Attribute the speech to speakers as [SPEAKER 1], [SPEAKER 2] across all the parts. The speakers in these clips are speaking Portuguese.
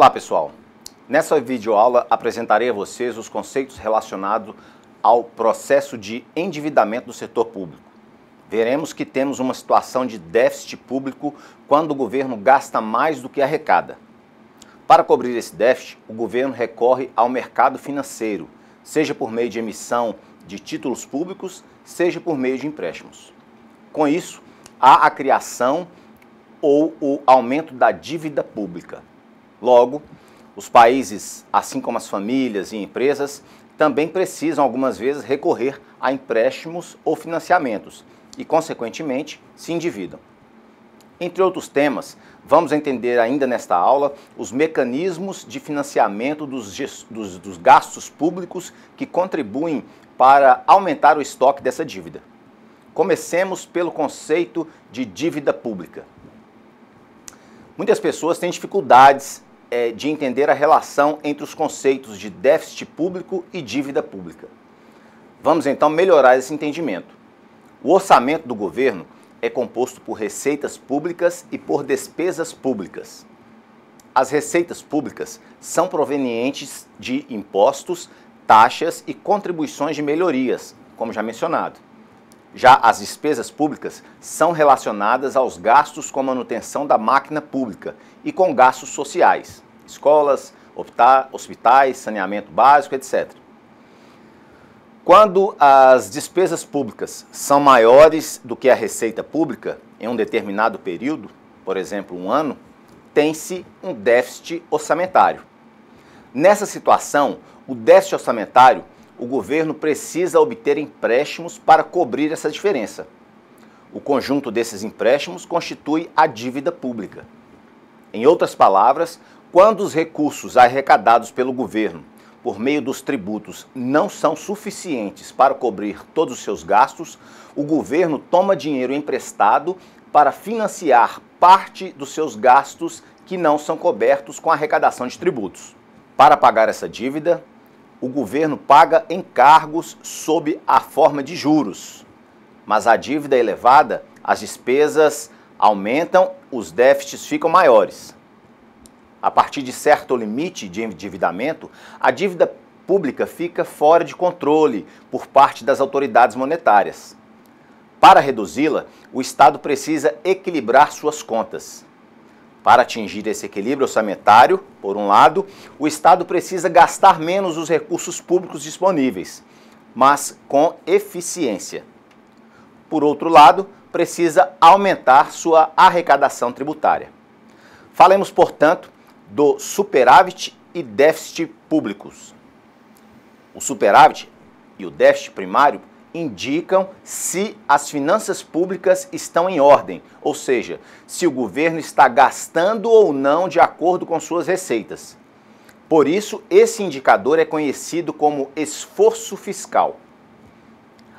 [SPEAKER 1] Olá pessoal, nessa videoaula apresentarei a vocês os conceitos relacionados ao processo de endividamento do setor público. Veremos que temos uma situação de déficit público quando o governo gasta mais do que arrecada. Para cobrir esse déficit, o governo recorre ao mercado financeiro, seja por meio de emissão de títulos públicos, seja por meio de empréstimos. Com isso, há a criação ou o aumento da dívida pública Logo, os países, assim como as famílias e empresas, também precisam algumas vezes recorrer a empréstimos ou financiamentos e, consequentemente, se endividam. Entre outros temas, vamos entender ainda nesta aula os mecanismos de financiamento dos, dos, dos gastos públicos que contribuem para aumentar o estoque dessa dívida. Comecemos pelo conceito de dívida pública. Muitas pessoas têm dificuldades é, de entender a relação entre os conceitos de déficit público e dívida pública. Vamos então melhorar esse entendimento. O orçamento do governo é composto por receitas públicas e por despesas públicas. As receitas públicas são provenientes de impostos, taxas e contribuições de melhorias, como já mencionado. Já as despesas públicas são relacionadas aos gastos com manutenção da máquina pública e com gastos sociais, escolas, hospitais, saneamento básico, etc. Quando as despesas públicas são maiores do que a receita pública em um determinado período, por exemplo, um ano, tem-se um déficit orçamentário. Nessa situação, o déficit orçamentário o governo precisa obter empréstimos para cobrir essa diferença. O conjunto desses empréstimos constitui a dívida pública. Em outras palavras, quando os recursos arrecadados pelo governo por meio dos tributos não são suficientes para cobrir todos os seus gastos, o governo toma dinheiro emprestado para financiar parte dos seus gastos que não são cobertos com a arrecadação de tributos. Para pagar essa dívida, o governo paga encargos sob a forma de juros. Mas a dívida é elevada, as despesas aumentam, os déficits ficam maiores. A partir de certo limite de endividamento, a dívida pública fica fora de controle por parte das autoridades monetárias. Para reduzi-la, o Estado precisa equilibrar suas contas. Para atingir esse equilíbrio orçamentário, por um lado, o Estado precisa gastar menos os recursos públicos disponíveis, mas com eficiência. Por outro lado, precisa aumentar sua arrecadação tributária. Falemos, portanto, do superávit e déficit públicos. O superávit e o déficit primário indicam se as finanças públicas estão em ordem, ou seja, se o governo está gastando ou não de acordo com suas receitas. Por isso, esse indicador é conhecido como esforço fiscal.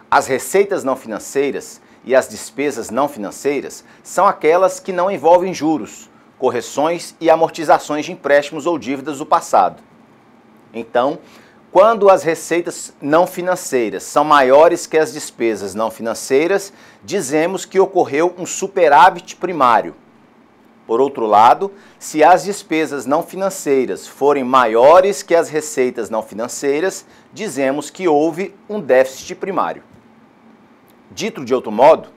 [SPEAKER 1] As receitas não financeiras e as despesas não financeiras são aquelas que não envolvem juros, correções e amortizações de empréstimos ou dívidas do passado. Então, quando as receitas não financeiras são maiores que as despesas não financeiras, dizemos que ocorreu um superávit primário. Por outro lado, se as despesas não financeiras forem maiores que as receitas não financeiras, dizemos que houve um déficit primário. Dito de outro modo,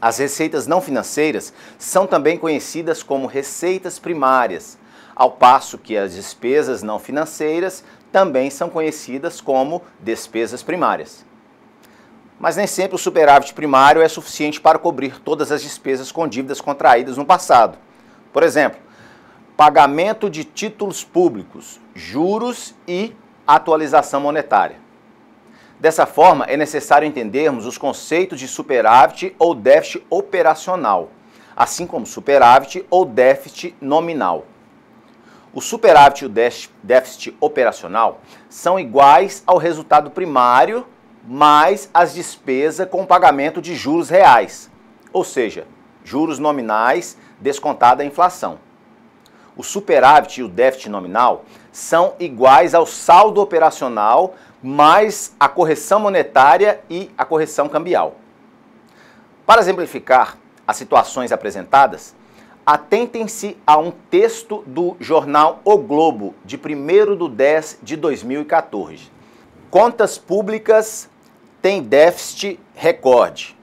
[SPEAKER 1] as receitas não financeiras são também conhecidas como receitas primárias, ao passo que as despesas não financeiras também são conhecidas como despesas primárias. Mas nem sempre o superávit primário é suficiente para cobrir todas as despesas com dívidas contraídas no passado. Por exemplo, pagamento de títulos públicos, juros e atualização monetária. Dessa forma, é necessário entendermos os conceitos de superávit ou déficit operacional, assim como superávit ou déficit nominal. O superávit e o déficit operacional são iguais ao resultado primário mais as despesas com pagamento de juros reais, ou seja, juros nominais descontada a inflação. O superávit e o déficit nominal são iguais ao saldo operacional mais a correção monetária e a correção cambial. Para exemplificar as situações apresentadas, Atentem-se a um texto do jornal O Globo, de 1 de 10 de 2014. Contas públicas têm déficit recorde.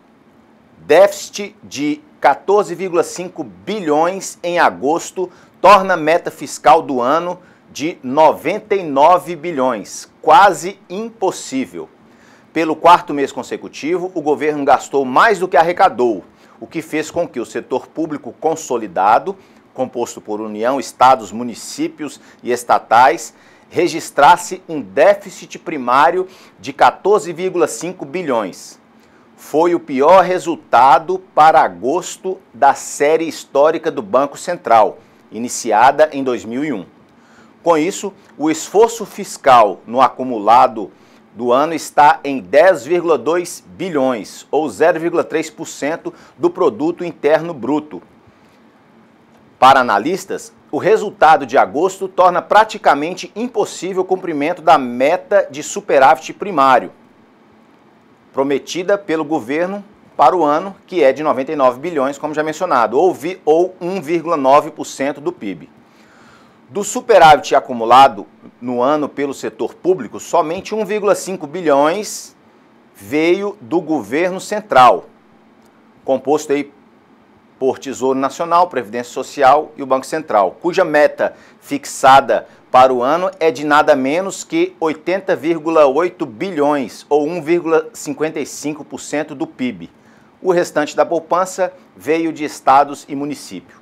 [SPEAKER 1] Déficit de 14,5 bilhões em agosto torna a meta fiscal do ano de 99 bilhões, quase impossível. Pelo quarto mês consecutivo, o governo gastou mais do que arrecadou o que fez com que o setor público consolidado, composto por União, estados, municípios e estatais, registrasse um déficit primário de 14,5 bilhões. Foi o pior resultado para agosto da série histórica do Banco Central, iniciada em 2001. Com isso, o esforço fiscal no acumulado do ano está em 10,2 bilhões, ou 0,3% do produto interno bruto. Para analistas, o resultado de agosto torna praticamente impossível o cumprimento da meta de superávit primário prometida pelo governo para o ano, que é de 99 bilhões, como já mencionado, ou 1,9% do PIB. Do superávit acumulado no ano pelo setor público, somente 1,5 bilhões veio do governo central, composto aí por Tesouro Nacional, Previdência Social e o Banco Central, cuja meta fixada para o ano é de nada menos que 80,8 bilhões ou 1,55% do PIB. O restante da poupança veio de estados e municípios.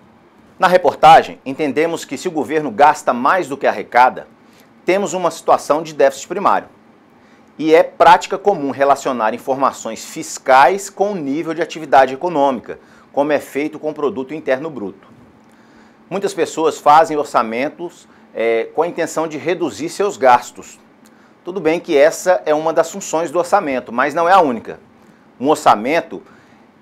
[SPEAKER 1] Na reportagem, entendemos que se o governo gasta mais do que arrecada, temos uma situação de déficit primário. E é prática comum relacionar informações fiscais com o nível de atividade econômica, como é feito com o produto interno bruto. Muitas pessoas fazem orçamentos é, com a intenção de reduzir seus gastos. Tudo bem que essa é uma das funções do orçamento, mas não é a única. Um orçamento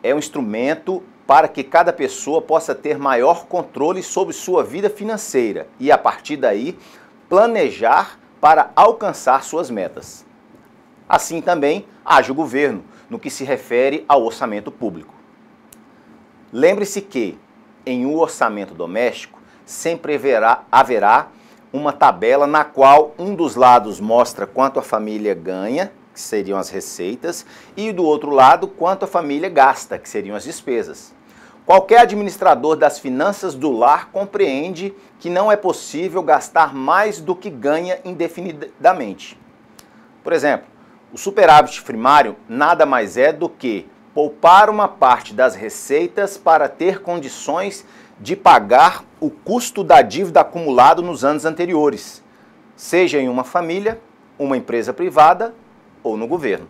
[SPEAKER 1] é um instrumento para que cada pessoa possa ter maior controle sobre sua vida financeira e, a partir daí, planejar para alcançar suas metas. Assim também age o governo no que se refere ao orçamento público. Lembre-se que, em um orçamento doméstico, sempre haverá, haverá uma tabela na qual um dos lados mostra quanto a família ganha que seriam as receitas, e do outro lado, quanto a família gasta, que seriam as despesas. Qualquer administrador das finanças do lar compreende que não é possível gastar mais do que ganha indefinidamente. Por exemplo, o superávit primário nada mais é do que poupar uma parte das receitas para ter condições de pagar o custo da dívida acumulado nos anos anteriores, seja em uma família, uma empresa privada ou no governo.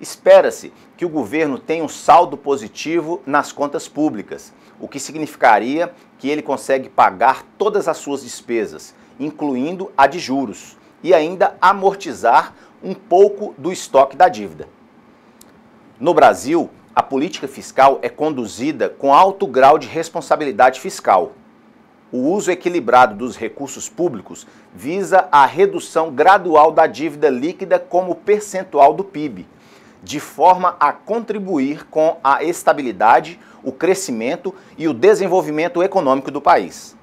[SPEAKER 1] Espera-se que o governo tenha um saldo positivo nas contas públicas, o que significaria que ele consegue pagar todas as suas despesas, incluindo a de juros, e ainda amortizar um pouco do estoque da dívida. No Brasil, a política fiscal é conduzida com alto grau de responsabilidade fiscal, o uso equilibrado dos recursos públicos visa a redução gradual da dívida líquida como percentual do PIB, de forma a contribuir com a estabilidade, o crescimento e o desenvolvimento econômico do país.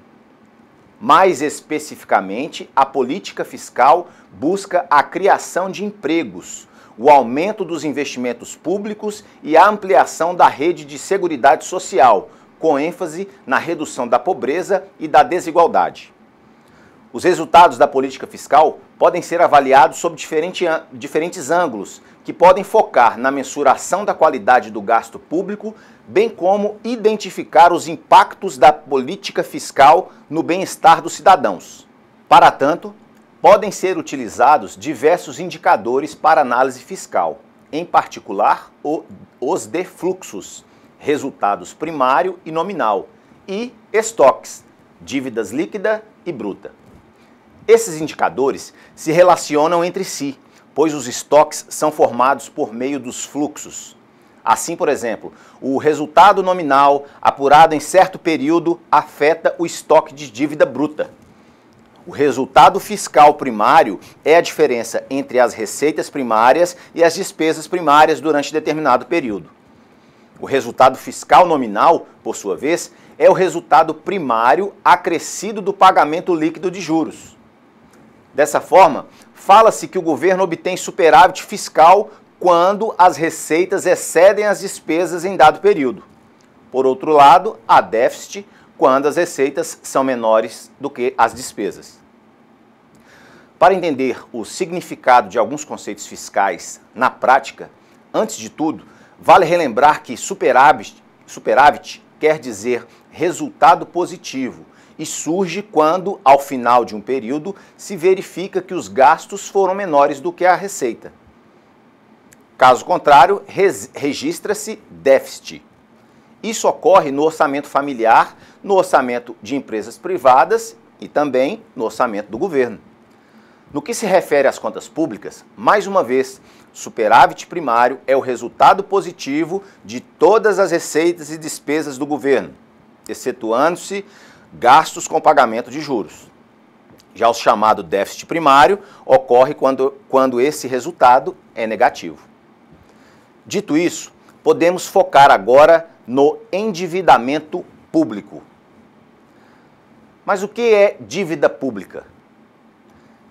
[SPEAKER 1] Mais especificamente, a política fiscal busca a criação de empregos, o aumento dos investimentos públicos e a ampliação da rede de seguridade social, com ênfase na redução da pobreza e da desigualdade. Os resultados da política fiscal podem ser avaliados sob diferente, diferentes ângulos, que podem focar na mensuração da qualidade do gasto público, bem como identificar os impactos da política fiscal no bem-estar dos cidadãos. Para tanto, podem ser utilizados diversos indicadores para análise fiscal, em particular os de fluxos, resultados primário e nominal, e estoques, dívidas líquida e bruta. Esses indicadores se relacionam entre si, pois os estoques são formados por meio dos fluxos. Assim, por exemplo, o resultado nominal apurado em certo período afeta o estoque de dívida bruta. O resultado fiscal primário é a diferença entre as receitas primárias e as despesas primárias durante determinado período. O resultado fiscal nominal, por sua vez, é o resultado primário acrescido do pagamento líquido de juros. Dessa forma, fala-se que o governo obtém superávit fiscal quando as receitas excedem as despesas em dado período. Por outro lado, há déficit quando as receitas são menores do que as despesas. Para entender o significado de alguns conceitos fiscais na prática, antes de tudo, Vale relembrar que superávit, superávit quer dizer resultado positivo e surge quando, ao final de um período, se verifica que os gastos foram menores do que a receita. Caso contrário, registra-se déficit. Isso ocorre no orçamento familiar, no orçamento de empresas privadas e também no orçamento do governo. No que se refere às contas públicas, mais uma vez, Superávit primário é o resultado positivo de todas as receitas e despesas do governo, excetuando-se gastos com pagamento de juros. Já o chamado déficit primário ocorre quando, quando esse resultado é negativo. Dito isso, podemos focar agora no endividamento público. Mas o que é dívida pública?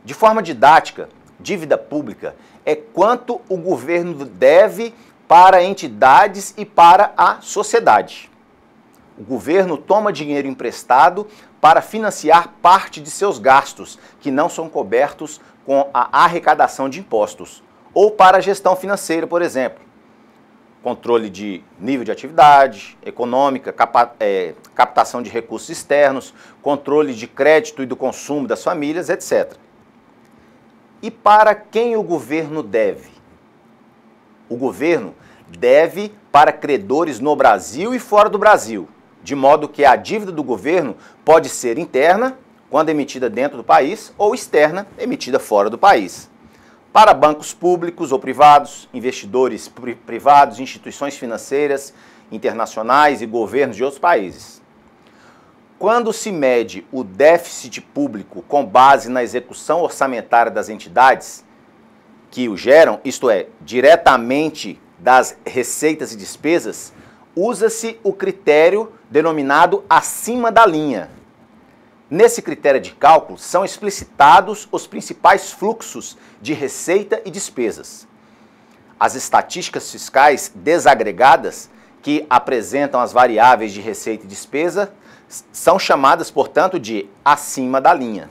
[SPEAKER 1] De forma didática, dívida pública é quanto o governo deve para entidades e para a sociedade. O governo toma dinheiro emprestado para financiar parte de seus gastos, que não são cobertos com a arrecadação de impostos, ou para a gestão financeira, por exemplo. Controle de nível de atividade econômica, é, captação de recursos externos, controle de crédito e do consumo das famílias, etc. E para quem o governo deve? O governo deve para credores no Brasil e fora do Brasil, de modo que a dívida do governo pode ser interna, quando emitida dentro do país, ou externa, emitida fora do país. Para bancos públicos ou privados, investidores privados, instituições financeiras internacionais e governos de outros países. Quando se mede o déficit público com base na execução orçamentária das entidades que o geram, isto é, diretamente das receitas e despesas, usa-se o critério denominado acima da linha. Nesse critério de cálculo são explicitados os principais fluxos de receita e despesas. As estatísticas fiscais desagregadas, que apresentam as variáveis de receita e despesa, são chamadas, portanto, de acima da linha.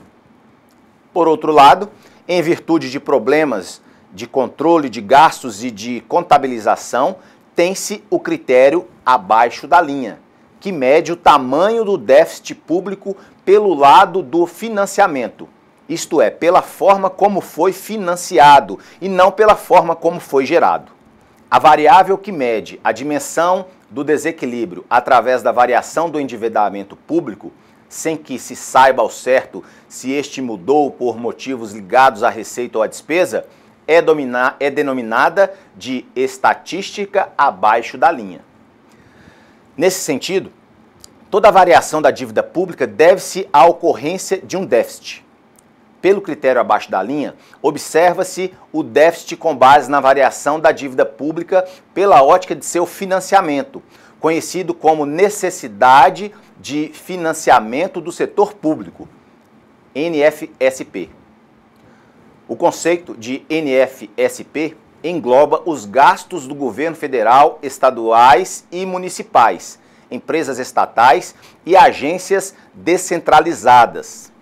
[SPEAKER 1] Por outro lado, em virtude de problemas de controle de gastos e de contabilização, tem-se o critério abaixo da linha, que mede o tamanho do déficit público pelo lado do financiamento, isto é, pela forma como foi financiado e não pela forma como foi gerado. A variável que mede a dimensão do desequilíbrio através da variação do endividamento público, sem que se saiba ao certo se este mudou por motivos ligados à receita ou à despesa, é, dominar, é denominada de estatística abaixo da linha. Nesse sentido, toda variação da dívida pública deve-se à ocorrência de um déficit pelo critério abaixo da linha, observa-se o déficit com base na variação da dívida pública pela ótica de seu financiamento, conhecido como necessidade de financiamento do setor público, NFSP. O conceito de NFSP engloba os gastos do governo federal, estaduais e municipais, empresas estatais e agências descentralizadas.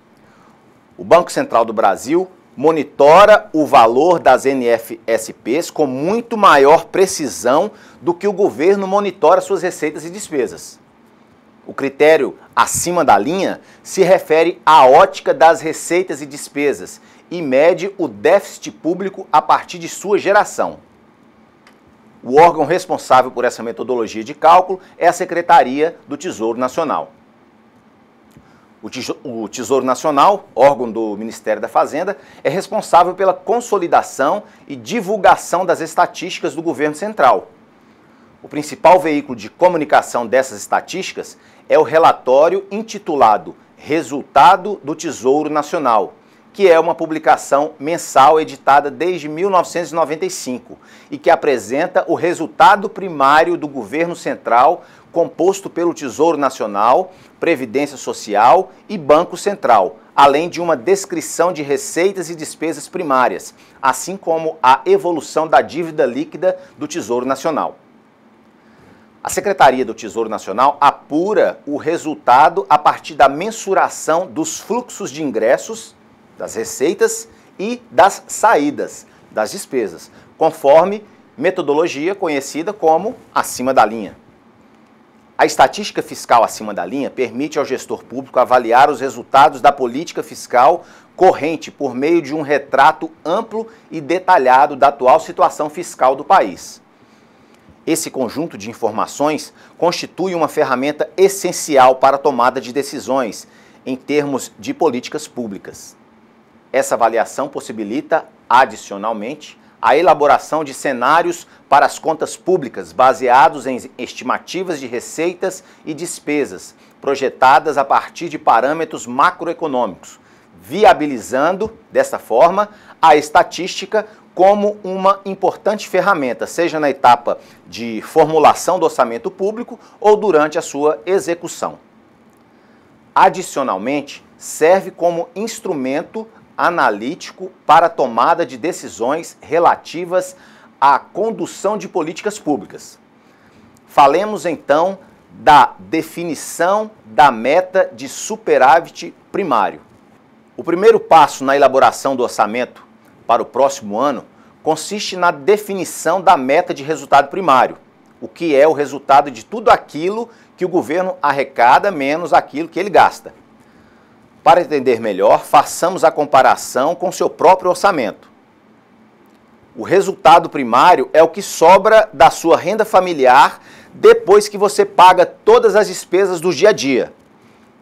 [SPEAKER 1] O Banco Central do Brasil monitora o valor das NFSPs com muito maior precisão do que o governo monitora suas receitas e despesas. O critério acima da linha se refere à ótica das receitas e despesas e mede o déficit público a partir de sua geração. O órgão responsável por essa metodologia de cálculo é a Secretaria do Tesouro Nacional. O Tesouro Nacional, órgão do Ministério da Fazenda, é responsável pela consolidação e divulgação das estatísticas do governo central. O principal veículo de comunicação dessas estatísticas é o relatório intitulado Resultado do Tesouro Nacional, que é uma publicação mensal editada desde 1995 e que apresenta o resultado primário do governo central composto pelo Tesouro Nacional, Previdência Social e Banco Central, além de uma descrição de receitas e despesas primárias, assim como a evolução da dívida líquida do Tesouro Nacional. A Secretaria do Tesouro Nacional apura o resultado a partir da mensuração dos fluxos de ingressos, das receitas e das saídas, das despesas, conforme metodologia conhecida como acima da linha. A estatística fiscal acima da linha permite ao gestor público avaliar os resultados da política fiscal corrente por meio de um retrato amplo e detalhado da atual situação fiscal do país. Esse conjunto de informações constitui uma ferramenta essencial para a tomada de decisões em termos de políticas públicas. Essa avaliação possibilita, adicionalmente, a elaboração de cenários para as contas públicas baseados em estimativas de receitas e despesas projetadas a partir de parâmetros macroeconômicos, viabilizando, dessa forma, a estatística como uma importante ferramenta, seja na etapa de formulação do orçamento público ou durante a sua execução. Adicionalmente, serve como instrumento analítico para tomada de decisões relativas à condução de políticas públicas. Falemos então da definição da meta de superávit primário. O primeiro passo na elaboração do orçamento para o próximo ano consiste na definição da meta de resultado primário, o que é o resultado de tudo aquilo que o governo arrecada menos aquilo que ele gasta. Para entender melhor, façamos a comparação com seu próprio orçamento. O resultado primário é o que sobra da sua renda familiar depois que você paga todas as despesas do dia a dia.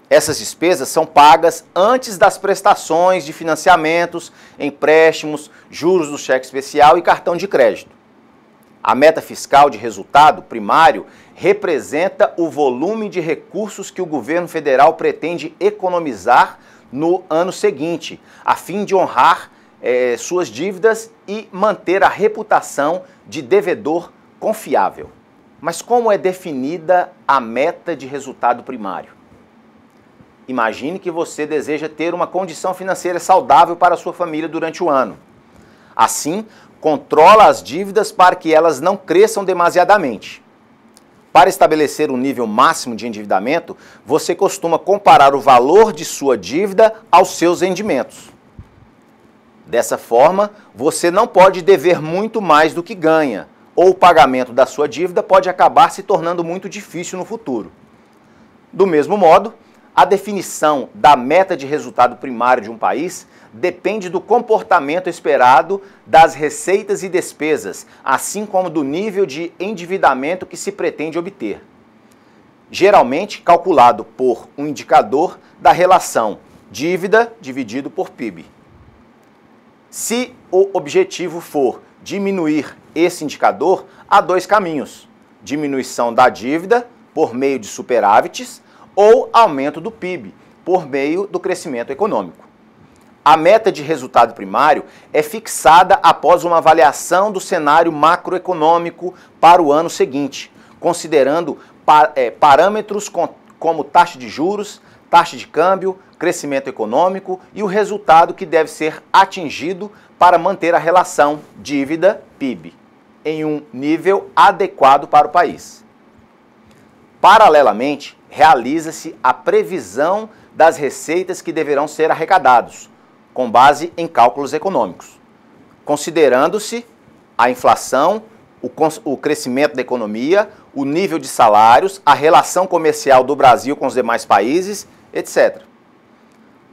[SPEAKER 1] Essas despesas são pagas antes das prestações de financiamentos, empréstimos, juros do cheque especial e cartão de crédito. A meta fiscal de resultado primário representa o volume de recursos que o governo federal pretende economizar no ano seguinte, a fim de honrar eh, suas dívidas e manter a reputação de devedor confiável. Mas como é definida a meta de resultado primário? Imagine que você deseja ter uma condição financeira saudável para sua família durante o ano. Assim, controla as dívidas para que elas não cresçam demasiadamente. Para estabelecer um nível máximo de endividamento, você costuma comparar o valor de sua dívida aos seus rendimentos. Dessa forma, você não pode dever muito mais do que ganha, ou o pagamento da sua dívida pode acabar se tornando muito difícil no futuro. Do mesmo modo, a definição da meta de resultado primário de um país depende do comportamento esperado das receitas e despesas, assim como do nível de endividamento que se pretende obter. Geralmente calculado por um indicador da relação dívida dividido por PIB. Se o objetivo for diminuir esse indicador, há dois caminhos: diminuição da dívida por meio de superávites ou aumento do PIB por meio do crescimento econômico. A meta de resultado primário é fixada após uma avaliação do cenário macroeconômico para o ano seguinte, considerando é, parâmetros como taxa de juros, taxa de câmbio, crescimento econômico e o resultado que deve ser atingido para manter a relação dívida-PIB em um nível adequado para o país. Paralelamente, realiza-se a previsão das receitas que deverão ser arrecadados com base em cálculos econômicos, considerando-se a inflação, o, o, crescimento da economia, o nível de salários, a relação comercial do Brasil com os demais países, etc.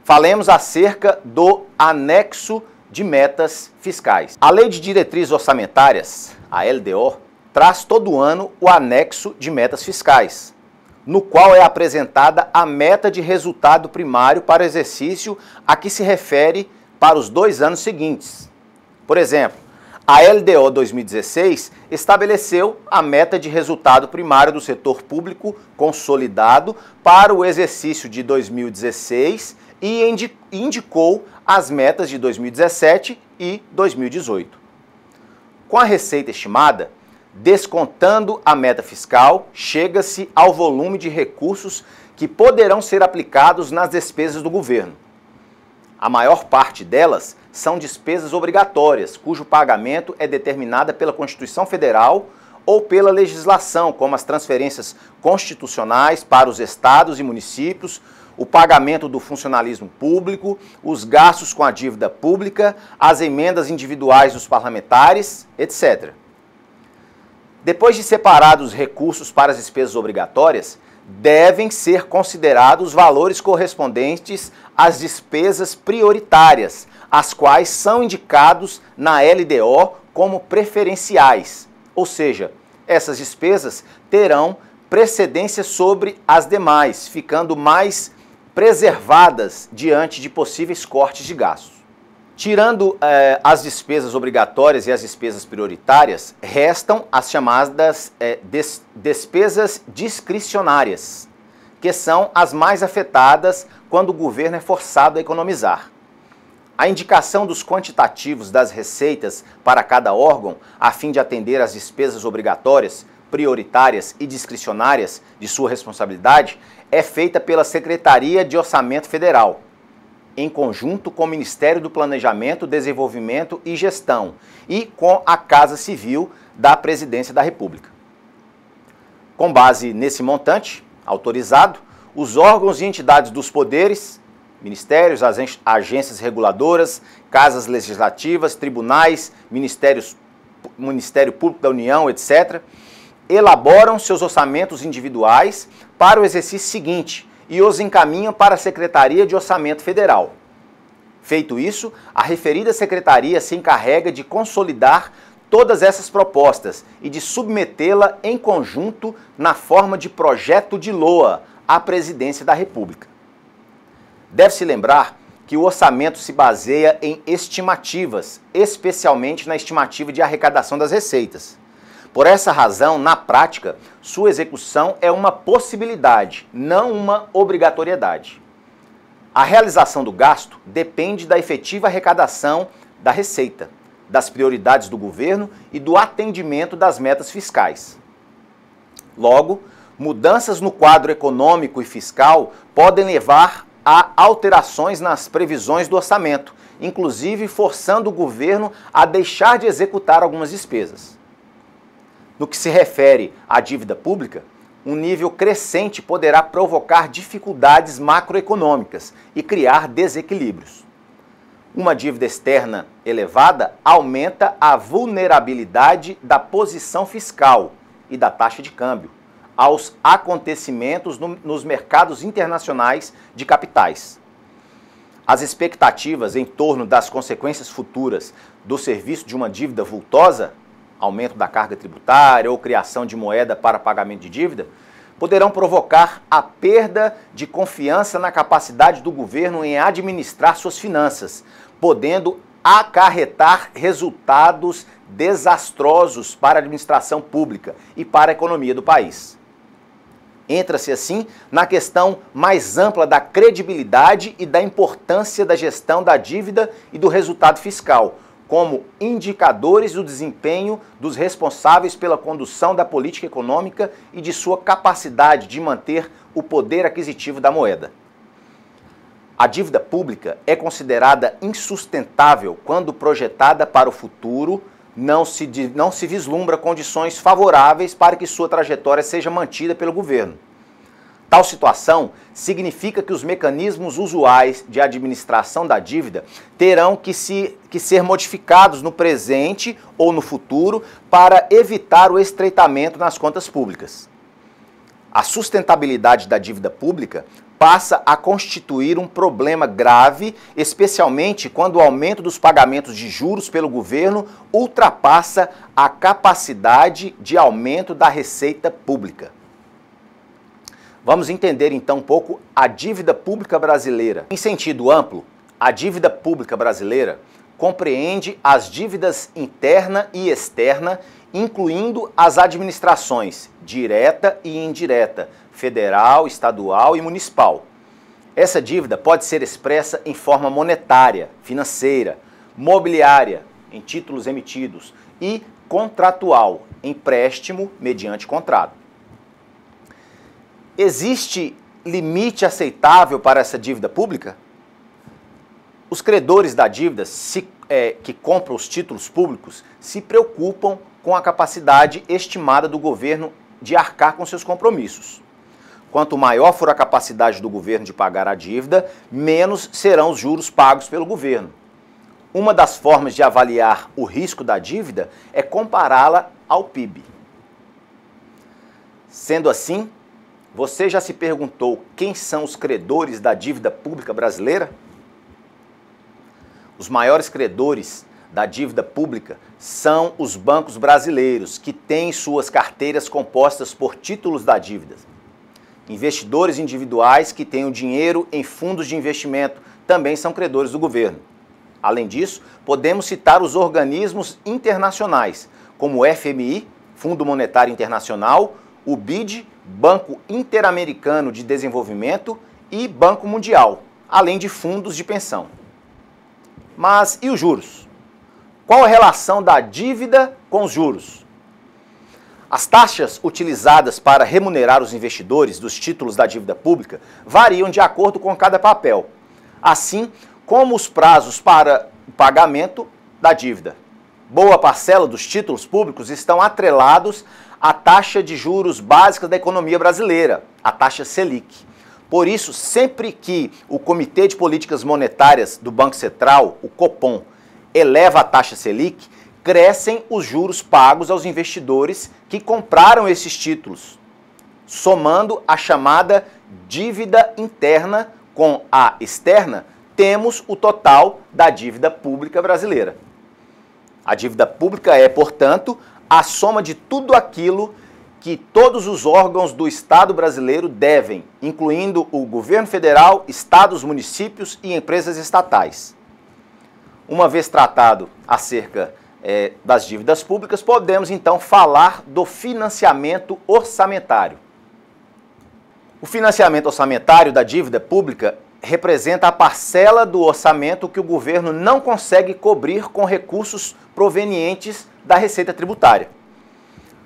[SPEAKER 1] Falemos acerca do anexo de metas fiscais. A Lei de Diretrizes Orçamentárias, a LDO, traz todo ano o anexo de metas fiscais, no qual é apresentada a meta de resultado primário para o exercício a que se refere para os dois anos seguintes. Por exemplo, a LDO 2016 estabeleceu a meta de resultado primário do setor público consolidado para o exercício de 2016 e indicou as metas de 2017 e 2018. Com a receita estimada, Descontando a meta fiscal, chega-se ao volume de recursos que poderão ser aplicados nas despesas do governo. A maior parte delas são despesas obrigatórias, cujo pagamento é determinada pela Constituição Federal ou pela legislação, como as transferências constitucionais para os estados e municípios, o pagamento do funcionalismo público, os gastos com a dívida pública, as emendas individuais dos parlamentares, etc. Depois de separados os recursos para as despesas obrigatórias, devem ser considerados os valores correspondentes às despesas prioritárias, as quais são indicados na LDO como preferenciais. Ou seja, essas despesas terão precedência sobre as demais, ficando mais preservadas diante de possíveis cortes de gastos. Tirando eh, as despesas obrigatórias e as despesas prioritárias, restam as chamadas eh, des despesas discricionárias, que são as mais afetadas quando o governo é forçado a economizar. A indicação dos quantitativos das receitas para cada órgão, a fim de atender às despesas obrigatórias, prioritárias e discricionárias de sua responsabilidade, é feita pela Secretaria de Orçamento Federal em conjunto com o Ministério do Planejamento, Desenvolvimento e Gestão e com a Casa Civil da Presidência da República. Com base nesse montante autorizado, os órgãos e entidades dos poderes, ministérios, agências reguladoras, casas legislativas, tribunais, ministérios, Ministério Público da União, etc., elaboram seus orçamentos individuais para o exercício seguinte, e os encaminha para a Secretaria de Orçamento Federal. Feito isso, a referida secretaria se encarrega de consolidar todas essas propostas e de submetê-la em conjunto na forma de projeto de LOA à Presidência da República. Deve-se lembrar que o orçamento se baseia em estimativas, especialmente na estimativa de arrecadação das receitas. Por essa razão, na prática, sua execução é uma possibilidade, não uma obrigatoriedade. A realização do gasto depende da efetiva arrecadação da receita, das prioridades do governo e do atendimento das metas fiscais. Logo, mudanças no quadro econômico e fiscal podem levar a alterações nas previsões do orçamento, inclusive forçando o governo a deixar de executar algumas despesas. No que se refere à dívida pública, um nível crescente poderá provocar dificuldades macroeconômicas e criar desequilíbrios. Uma dívida externa elevada aumenta a vulnerabilidade da posição fiscal e da taxa de câmbio aos acontecimentos no, nos mercados internacionais de capitais. As expectativas em torno das consequências futuras do serviço de uma dívida vultosa aumento da carga tributária ou criação de moeda para pagamento de dívida, poderão provocar a perda de confiança na capacidade do governo em administrar suas finanças, podendo acarretar resultados desastrosos para a administração pública e para a economia do país. Entra-se assim na questão mais ampla da credibilidade e da importância da gestão da dívida e do resultado fiscal, como indicadores do desempenho dos responsáveis pela condução da política econômica e de sua capacidade de manter o poder aquisitivo da moeda. A dívida pública é considerada insustentável quando projetada para o futuro, não se, não se vislumbra condições favoráveis para que sua trajetória seja mantida pelo governo. Tal situação significa que os mecanismos usuais de administração da dívida terão que, se, que ser modificados no presente ou no futuro para evitar o estreitamento nas contas públicas. A sustentabilidade da dívida pública passa a constituir um problema grave, especialmente quando o aumento dos pagamentos de juros pelo governo ultrapassa a capacidade de aumento da receita pública. Vamos entender então um pouco a dívida pública brasileira. Em sentido amplo, a dívida pública brasileira compreende as dívidas interna e externa, incluindo as administrações direta e indireta, federal, estadual e municipal. Essa dívida pode ser expressa em forma monetária, financeira, mobiliária, em títulos emitidos, e contratual, empréstimo mediante contrato. Existe limite aceitável para essa dívida pública? Os credores da dívida se, é, que compram os títulos públicos se preocupam com a capacidade estimada do governo de arcar com seus compromissos. Quanto maior for a capacidade do governo de pagar a dívida, menos serão os juros pagos pelo governo. Uma das formas de avaliar o risco da dívida é compará-la ao PIB. Sendo assim, você já se perguntou quem são os credores da dívida pública brasileira? Os maiores credores da dívida pública são os bancos brasileiros, que têm suas carteiras compostas por títulos da dívida. Investidores individuais que têm o dinheiro em fundos de investimento também são credores do governo. Além disso, podemos citar os organismos internacionais, como o FMI, Fundo Monetário Internacional, o BID Banco Interamericano de Desenvolvimento e Banco Mundial, além de fundos de pensão. Mas e os juros? Qual a relação da dívida com os juros? As taxas utilizadas para remunerar os investidores dos títulos da dívida pública variam de acordo com cada papel, assim como os prazos para o pagamento da dívida. Boa parcela dos títulos públicos estão atrelados a taxa de juros básica da economia brasileira, a taxa Selic. Por isso, sempre que o Comitê de Políticas Monetárias do Banco Central, o Copom, eleva a taxa Selic, crescem os juros pagos aos investidores que compraram esses títulos, somando a chamada dívida interna com a externa, temos o total da dívida pública brasileira. A dívida pública é, portanto, a soma de tudo aquilo que todos os órgãos do Estado brasileiro devem, incluindo o governo federal, estados, municípios e empresas estatais. Uma vez tratado acerca é, das dívidas públicas, podemos então falar do financiamento orçamentário. O financiamento orçamentário da dívida pública representa a parcela do orçamento que o governo não consegue cobrir com recursos provenientes da receita tributária.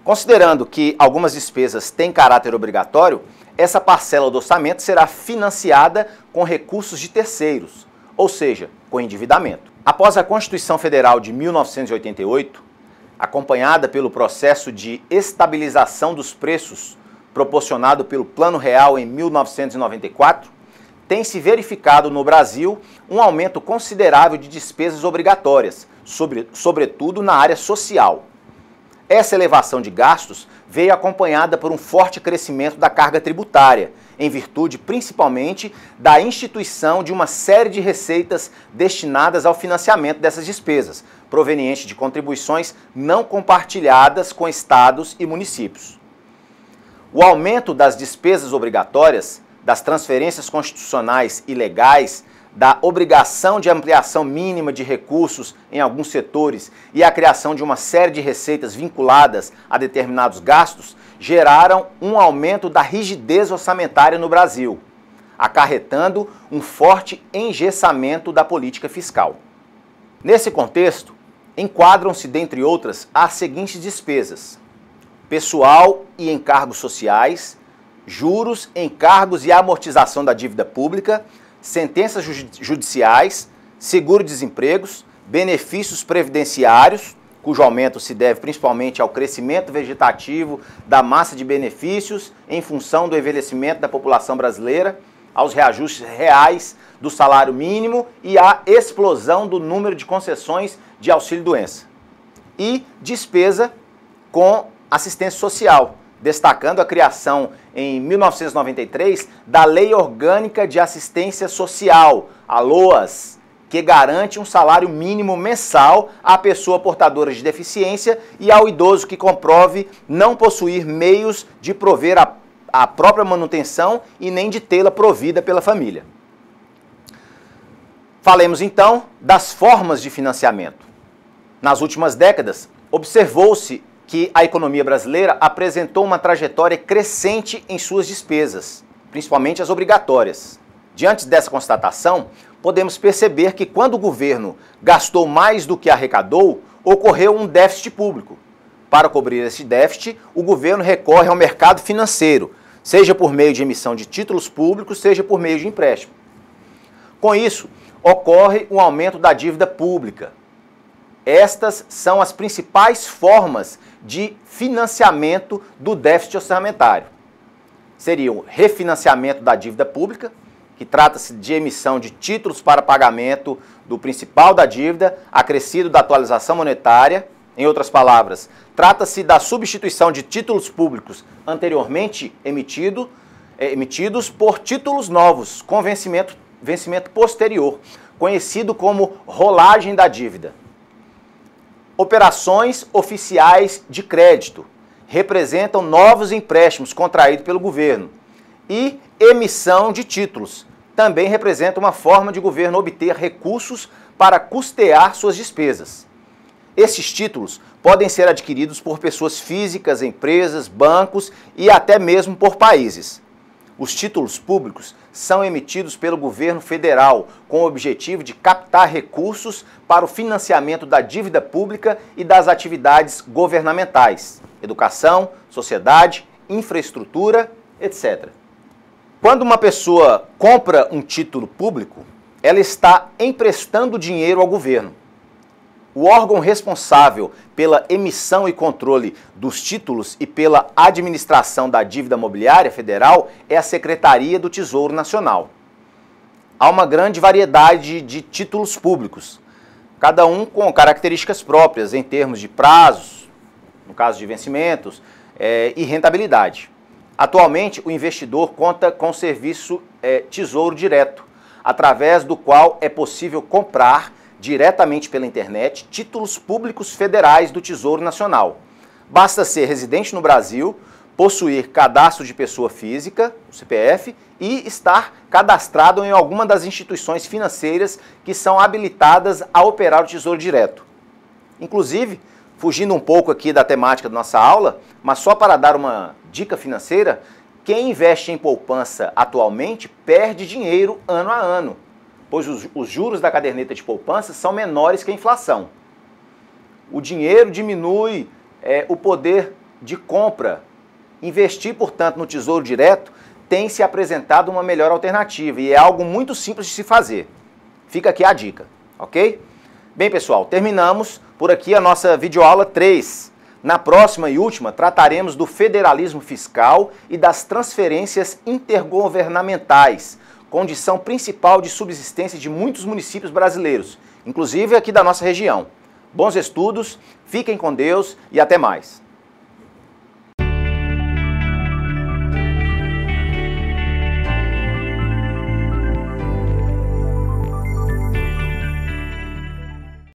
[SPEAKER 1] Considerando que algumas despesas têm caráter obrigatório, essa parcela do orçamento será financiada com recursos de terceiros, ou seja, com endividamento. Após a Constituição Federal de 1988, acompanhada pelo processo de estabilização dos preços proporcionado pelo Plano Real em 1994, tem se verificado no Brasil um aumento considerável de despesas obrigatórias, sobre, sobretudo na área social. Essa elevação de gastos veio acompanhada por um forte crescimento da carga tributária, em virtude principalmente da instituição de uma série de receitas destinadas ao financiamento dessas despesas, provenientes de contribuições não compartilhadas com estados e municípios. O aumento das despesas obrigatórias, das transferências constitucionais e legais da obrigação de ampliação mínima de recursos em alguns setores e a criação de uma série de receitas vinculadas a determinados gastos geraram um aumento da rigidez orçamentária no Brasil, acarretando um forte engessamento da política fiscal. Nesse contexto, enquadram-se, dentre outras, as seguintes despesas: pessoal e encargos sociais, juros, encargos e amortização da dívida pública, sentenças judiciais, seguro-desempregos, benefícios previdenciários, cujo aumento se deve principalmente ao crescimento vegetativo da massa de benefícios em função do envelhecimento da população brasileira, aos reajustes reais do salário mínimo e à explosão do número de concessões de auxílio-doença. E despesa com assistência social, destacando a criação em 1993 da Lei Orgânica de Assistência Social, a LOAS, que garante um salário mínimo mensal à pessoa portadora de deficiência e ao idoso que comprove não possuir meios de prover a, a própria manutenção e nem de tê-la provida pela família. Falemos então das formas de financiamento. Nas últimas décadas, observou-se que a economia brasileira apresentou uma trajetória crescente em suas despesas, principalmente as obrigatórias. Diante dessa constatação, podemos perceber que quando o governo gastou mais do que arrecadou, ocorreu um déficit público. Para cobrir esse déficit, o governo recorre ao mercado financeiro, seja por meio de emissão de títulos públicos, seja por meio de empréstimo. Com isso, ocorre um aumento da dívida pública, estas são as principais formas de financiamento do déficit orçamentário. Seriam refinanciamento da dívida pública, que trata-se de emissão de títulos para pagamento do principal da dívida, acrescido da atualização monetária. Em outras palavras, trata-se da substituição de títulos públicos anteriormente emitido, eh, emitidos por títulos novos, com vencimento, vencimento posterior, conhecido como rolagem da dívida. Operações oficiais de crédito representam novos empréstimos contraídos pelo governo. E emissão de títulos também representa uma forma de governo obter recursos para custear suas despesas. Esses títulos podem ser adquiridos por pessoas físicas, empresas, bancos e até mesmo por países. Os títulos públicos são emitidos pelo governo federal com o objetivo de captar recursos para o financiamento da dívida pública e das atividades governamentais, educação, sociedade, infraestrutura, etc. Quando uma pessoa compra um título público, ela está emprestando dinheiro ao governo. O órgão responsável pela emissão e controle dos títulos e pela administração da dívida mobiliária federal é a Secretaria do Tesouro Nacional. Há uma grande variedade de títulos públicos, cada um com características próprias em termos de prazos, no caso de vencimentos, é, e rentabilidade. Atualmente, o investidor conta com o serviço é, Tesouro Direto, através do qual é possível comprar diretamente pela internet títulos públicos federais do Tesouro Nacional. Basta ser residente no Brasil, possuir cadastro de pessoa física, o CPF, e estar cadastrado em alguma das instituições financeiras que são habilitadas a operar o Tesouro Direto. Inclusive, fugindo um pouco aqui da temática da nossa aula, mas só para dar uma dica financeira, quem investe em poupança atualmente perde dinheiro ano a ano pois os, os juros da caderneta de poupança são menores que a inflação. O dinheiro diminui é, o poder de compra. Investir, portanto, no Tesouro Direto tem se apresentado uma melhor alternativa e é algo muito simples de se fazer. Fica aqui a dica, ok? Bem, pessoal, terminamos por aqui a nossa videoaula 3. Na próxima e última, trataremos do federalismo fiscal e das transferências intergovernamentais, condição principal de subsistência de muitos municípios brasileiros, inclusive aqui da nossa região. Bons estudos, fiquem com Deus e até mais.